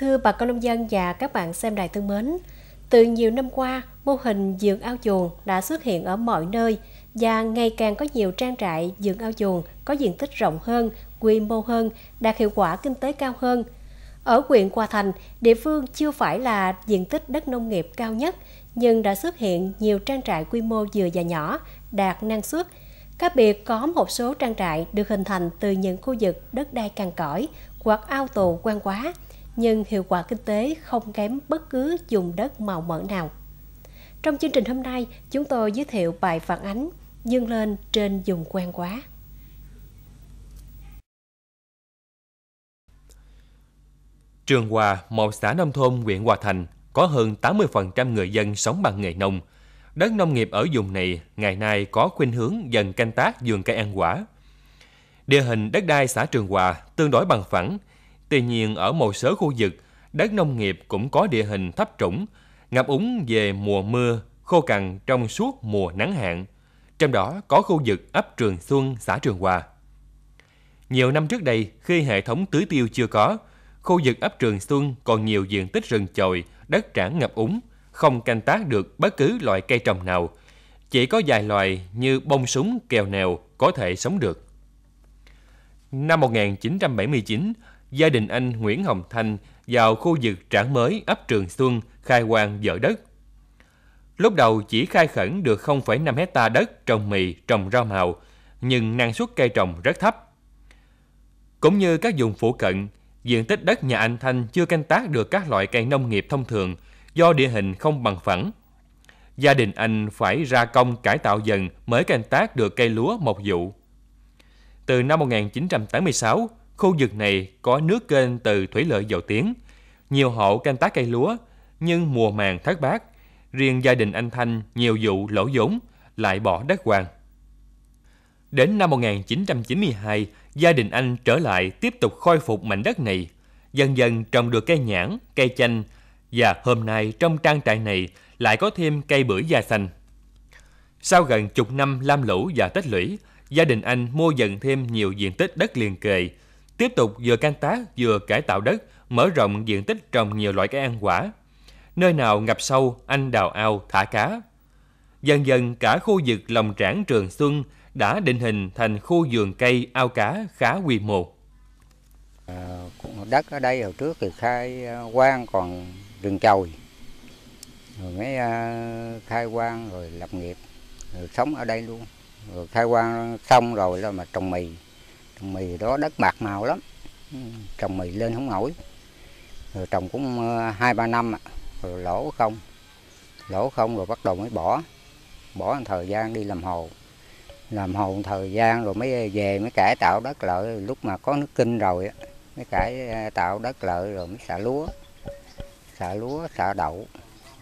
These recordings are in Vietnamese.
Thưa bà con nông dân và các bạn xem đài thân mến, từ nhiều năm qua, mô hình vườn ao chuồng đã xuất hiện ở mọi nơi và ngày càng có nhiều trang trại vườn ao chuồng có diện tích rộng hơn, quy mô hơn, đạt hiệu quả kinh tế cao hơn. Ở huyện Hòa Thành, địa phương chưa phải là diện tích đất nông nghiệp cao nhất, nhưng đã xuất hiện nhiều trang trại quy mô vừa và nhỏ, đạt năng suất. Các biệt có một số trang trại được hình thành từ những khu vực đất đai cằn cõi hoặc ao tù quan quá, nhưng hiệu quả kinh tế không kém bất cứ dùng đất màu mỡ nào. Trong chương trình hôm nay, chúng tôi giới thiệu bài phản ánh nhưng lên trên dùng quen quá. Trường Hòa, một xã nông thôn huyện Hòa Thành, có hơn 80% người dân sống bằng nghề nông. Đất nông nghiệp ở vùng này ngày nay có khuynh hướng dần canh tác vườn cây ăn quả. Địa hình đất đai xã Trường Hòa tương đối bằng phẳng, Tuy nhiên ở một số khu vực, đất nông nghiệp cũng có địa hình thấp trũng, ngập úng về mùa mưa, khô cằn trong suốt mùa nắng hạn. Trong đó có khu vực ấp Trường Xuân, xã Trường Hòa. Nhiều năm trước đây, khi hệ thống tưới tiêu chưa có, khu vực ấp Trường Xuân còn nhiều diện tích rừng chồi, đất trảng ngập úng, không canh tác được bất cứ loại cây trồng nào. Chỉ có vài loài như bông súng, kèo nèo có thể sống được. Năm 1979, gia đình anh Nguyễn Hồng Thanh vào khu vực trảng mới ấp Trường Xuân khai quang dở đất. Lúc đầu chỉ khai khẩn được 0,5 hecta đất trồng mì, trồng rau màu, nhưng năng suất cây trồng rất thấp. Cũng như các vùng phụ cận, diện tích đất nhà anh Thanh chưa canh tác được các loại cây nông nghiệp thông thường do địa hình không bằng phẳng. Gia đình anh phải ra công cải tạo dần mới canh tác được cây lúa một vụ. Từ năm 1986, Khu vực này có nước kênh từ thủy lợi dầu tiếng. Nhiều hộ canh tác cây lúa, nhưng mùa màng thất bát. Riêng gia đình anh Thanh nhiều vụ lỗ vốn, lại bỏ đất hoàng. Đến năm 1992, gia đình anh trở lại tiếp tục khôi phục mảnh đất này. Dần dần trồng được cây nhãn, cây chanh và hôm nay trong trang trại này lại có thêm cây bưởi da xanh. Sau gần chục năm lam lũ và tích lũy, gia đình anh mua dần thêm nhiều diện tích đất liền kề, tiếp tục vừa canh tác vừa cải tạo đất, mở rộng diện tích trồng nhiều loại cây ăn quả. Nơi nào ngập sâu, anh đào ao thả cá. Dần dần cả khu vực lòng trảng Trường Xuân đã định hình thành khu vườn cây ao cá khá quy mô. À, đất ở đây hồi trước thì khai à, quang còn rừng trồi rồi mới à, khai quang rồi lập nghiệp rồi sống ở đây luôn rồi khai quang xong rồi là mà trồng mì trồng mì đó đất bạc màu lắm ừ, trồng mì lên không nổi rồi trồng cũng ờ, hai ba năm rồi lỗ không lỗ không rồi bắt đầu mới bỏ bỏ một thời gian đi làm hồ làm hồ một thời gian rồi mới về mới cải tạo đất lợi lúc mà có nước kinh rồi mới cải ờ, tạo đất lợi rồi mới xả lúa xả lúa xả đậu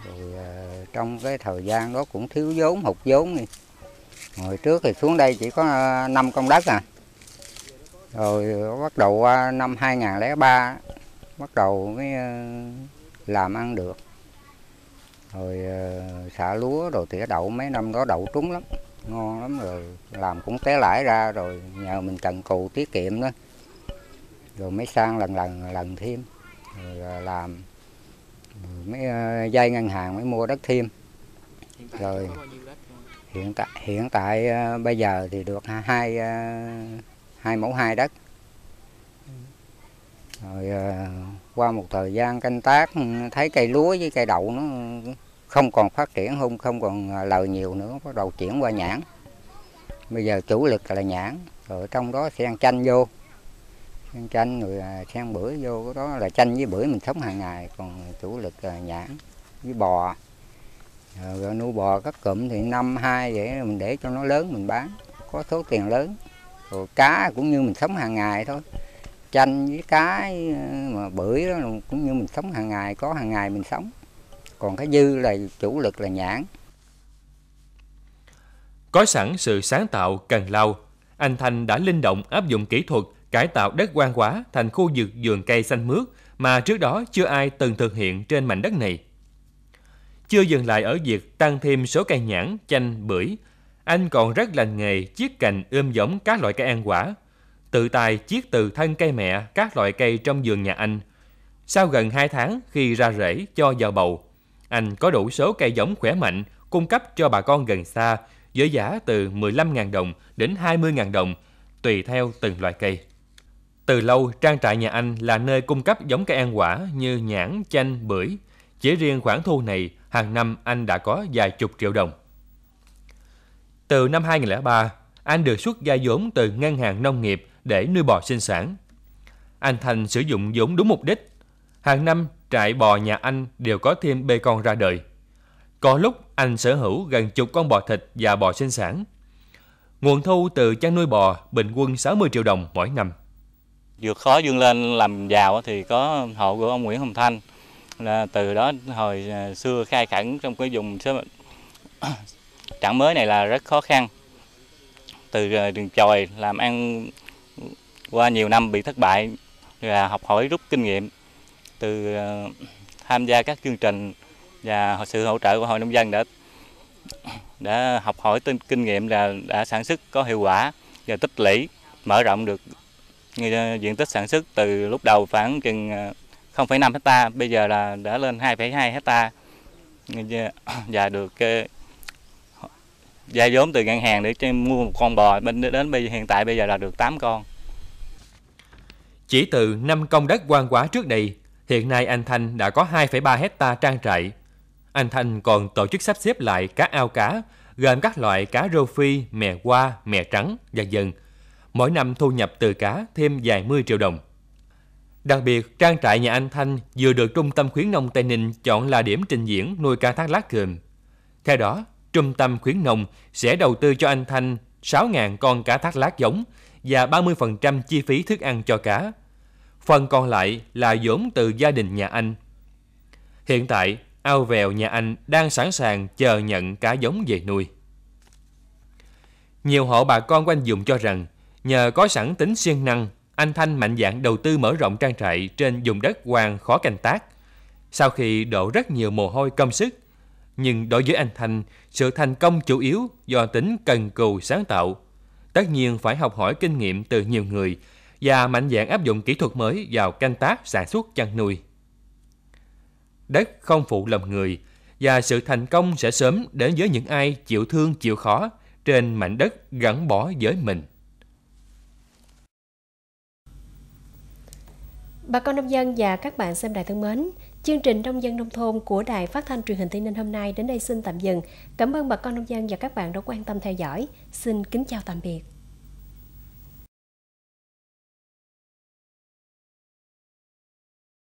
rồi ờ, trong cái thời gian đó cũng thiếu vốn hụt vốn đi hồi trước thì xuống đây chỉ có 5 công đất à rồi ờ, bắt đầu qua năm 2003 bắt đầu mới ờ, làm ăn được rồi ờ, xả lúa rồi tỉa đậu mấy năm đó đậu trúng lắm ngon lắm rồi làm cũng té lãi ra rồi nhờ mình cần cù tiết kiệm đó rồi mới sang lần lần lần thêm rồi làm rồi mới dây ngân hàng mới mua đất thêm rồi hiện tại hiện tại bây giờ thì được hai 2 mẫu 2 đất rồi ờ, qua một thời gian canh tác thấy cây lúa với cây đậu nó không còn phát triển không không còn ờ, lời nhiều nữa bắt đầu chuyển qua nhãn bây giờ chủ lực là nhãn rồi trong đó xen chanh vô xen chanh rồi ờ, xen bưởi vô đó là chanh với bưởi mình sống hàng ngày còn chủ lực là nhãn với bò rồi nuôi bò các cụm thì năm hai vậy mình để cho nó lớn mình bán có số tiền lớn rồi cá cũng như mình sống hàng ngày thôi chanh với cá mà bưởi đó cũng như mình sống hàng ngày có hàng ngày mình sống còn cái dư là chủ lực là nhãn có sẵn sự sáng tạo cần lao anh Thành đã linh động áp dụng kỹ thuật cải tạo đất quan hóa thành khu vực vườn cây xanh mướt mà trước đó chưa ai từng thực hiện trên mảnh đất này. Chưa dừng lại ở việc tăng thêm số cây nhãn, chanh, bưởi anh còn rất lành nghề chiết cành ươm giống các loại cây ăn quả, tự tài chiết từ thân cây mẹ các loại cây trong vườn nhà anh. Sau gần 2 tháng khi ra rễ cho vào bầu, anh có đủ số cây giống khỏe mạnh cung cấp cho bà con gần xa với giá từ 15.000 đồng đến 20.000 đồng tùy theo từng loại cây. Từ lâu, trang trại nhà anh là nơi cung cấp giống cây ăn quả như nhãn, chanh, bưởi. Chỉ riêng khoản thu này, hàng năm anh đã có vài chục triệu đồng. Từ năm 2003, anh được xuất gia vốn từ ngân hàng nông nghiệp để nuôi bò sinh sản. Anh Thành sử dụng vốn đúng mục đích. Hàng năm, trại bò nhà anh đều có thêm bê con ra đời. Có lúc anh sở hữu gần chục con bò thịt và bò sinh sản. Nguồn thu từ chăn nuôi bò bình quân 60 triệu đồng mỗi năm. Vượt khó vươn lên làm giàu thì có hộ của ông Nguyễn Hồng Thanh. Là từ đó hồi à, xưa khai khẩn trong cái vùng trạm mới này là rất khó khăn từ ờ, đường chòi làm ăn qua nhiều năm bị thất bại và học hỏi rút kinh nghiệm từ ờ, tham gia các chương trình và sự hỗ trợ của hội nông dân đã đã học hỏi tinh kinh nghiệm là đã sản xuất có hiệu quả và tích lũy mở rộng được ờ, diện tích sản xuất từ lúc đầu khoảng chừng 0,5 hecta bây giờ là đã lên 2,2 hecta và được vay vốn từ ngân hàng để cho mua một con bò bên đến bây giờ hiện tại bây giờ là được 8 con. Chỉ từ 5 công đất quan quá trước đây, hiện nay anh Thanh đã có 2,3 hecta trang trại. Anh Thanh còn tổ chức sắp xếp lại cá ao cá, gồm các loại cá rô phi, mè hoa, mè trắng, dần dần. Mỗi năm thu nhập từ cá thêm vài mươi triệu đồng. Đặc biệt, trang trại nhà anh Thanh vừa được Trung tâm khuyến nông Tây Ninh chọn là điểm trình diễn nuôi cá thác lát cườm. Theo đó, Trung tâm khuyến nông sẽ đầu tư cho anh Thanh 6.000 con cá thác lát giống và 30% chi phí thức ăn cho cá. Phần còn lại là vốn từ gia đình nhà anh. Hiện tại, ao vèo nhà anh đang sẵn sàng chờ nhận cá giống về nuôi. Nhiều hộ bà con quanh vùng cho rằng, nhờ có sẵn tính siêng năng, anh Thanh mạnh dạn đầu tư mở rộng trang trại trên vùng đất hoàng khó canh tác. Sau khi đổ rất nhiều mồ hôi công sức, nhưng đối với anh Thành, sự thành công chủ yếu do tính cần cù sáng tạo. Tất nhiên phải học hỏi kinh nghiệm từ nhiều người và mạnh dạn áp dụng kỹ thuật mới vào canh tác, sản xuất, chăn nuôi. Đất không phụ lòng người và sự thành công sẽ sớm đến với những ai chịu thương chịu khó trên mảnh đất gắn bó với mình. Bà con nông dân và các bạn xem đài thân mến, Chương trình Nông dân Nông thôn của Đài Phát thanh truyền hình Tây Ninh hôm nay đến đây xin tạm dừng. Cảm ơn bà con nông dân và các bạn đã quan tâm theo dõi. Xin kính chào tạm biệt.